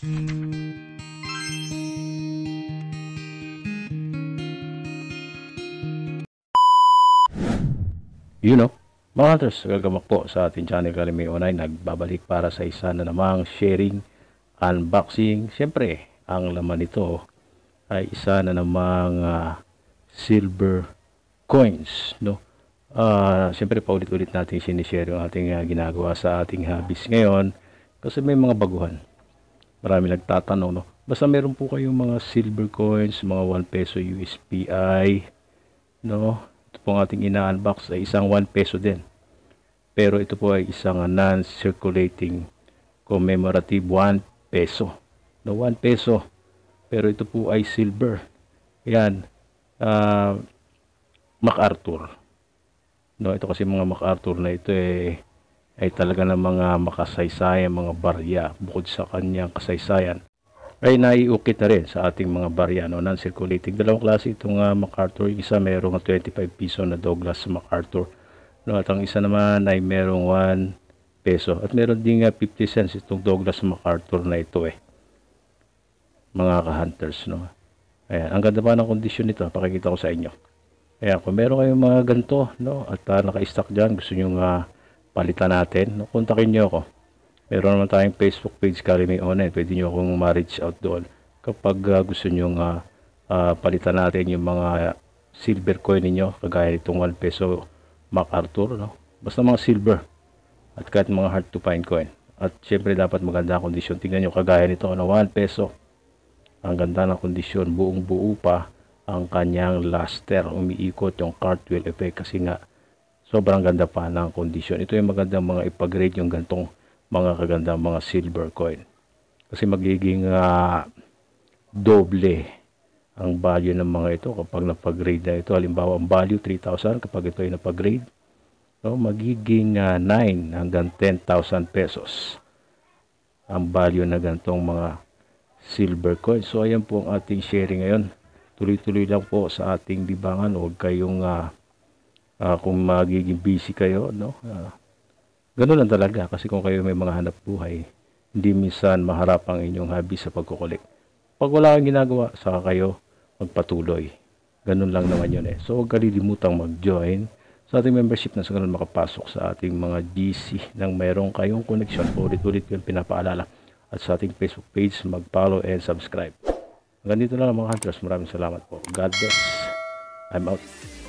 You know, mga hunters, gagamak po sa ating channel Kalimay Online. Nagbabalik para sa isa na namang sharing, unboxing. Siyempre, ang laman nito ay isa na namang uh, silver coins. No? Uh, Siyempre, paulit-ulit natin sinishare yung ating uh, ginagawa sa ating hobbies ngayon kasi may mga baguhan. Marami nagtatanong, no? Basta meron po kayong mga silver coins, mga 1 peso USPI, no? Ito pong ating ina-unbox ay isang 1 peso din. Pero ito po ay isang ah, non-circulating commemorative 1 peso. No, 1 peso. Pero ito po ay silver. Ayun. Uh, ah, MacArthur. No, ito kasi mga MacArthur na ito eh ay talaga ng mga makasaysayan, mga barya bukod sa kanyang kasaysayan ay naiukit na rin sa ating mga barya no, non-circulating. Dalawang klase itong uh, MacArthur. Yung isa mayroong 25 piso na Douglas MacArthur. No, at ang isa naman ay mayroong 1 peso. At meron din uh, 50 cents itong Douglas MacArthur na ito eh. Mga ka-hunters. No? Ayan, ang ganda pa ng kondisyon nito. Pakikita ko sa inyo. Ayan, kung meron kayong mga ganito no, at uh, naka-stock dyan, gusto nyo nga uh, palitan natin, kontakin nyo ako. Meron naman tayong Facebook page, Kalimay Online. Pwede nyo akong ma-reach out doon kapag uh, gusto nyo uh, ah, uh, palitan natin yung mga silver coin niyo kagaya nitong 1 peso MacArthur. No? Basta mga silver at kahit mga hard to find coin. At syempre dapat maganda ang kondisyon. Tingnan nyo kagaya nito na 1 peso. Ang ganda ng kondisyon. Buong buo pa ang kanyang luster. Umiikot yung cartwheel effect kasi nga Sobrang ganda pa ng condition. Ito yung magandang mga ipag-grade yung gantong mga kagandang mga silver coin. Kasi magiging uh, doble ang value ng mga ito kapag napag-grade na ito. Halimbawa, ang value 3,000 kapag ito ay napag-grade. So, magiging uh, ah, 9 hanggang 10,000 pesos ang value na gantong mga silver coin. So, ayan po ang ating sharing ngayon. Tuloy-tuloy lang po sa ating libangan. Huwag kayong uh, uh, kung magiging busy kayo, no? Uh, ganun lang talaga kasi kung kayo may mga hanap buhay, hindi minsan maharap ang inyong hobby sa pagkukulik. Pag wala kang ginagawa, saka kayo magpatuloy. Ganun lang naman yun eh. So, huwag kalilimutang mag-join sa ating membership na sa ganun makapasok sa ating mga GC nang mayroong kayong connection. Ulit-ulit ko yung pinapaalala. At sa ating Facebook page, mag-follow and subscribe. Hanggang dito na lang mga hunters. Maraming salamat po. God bless. I'm out.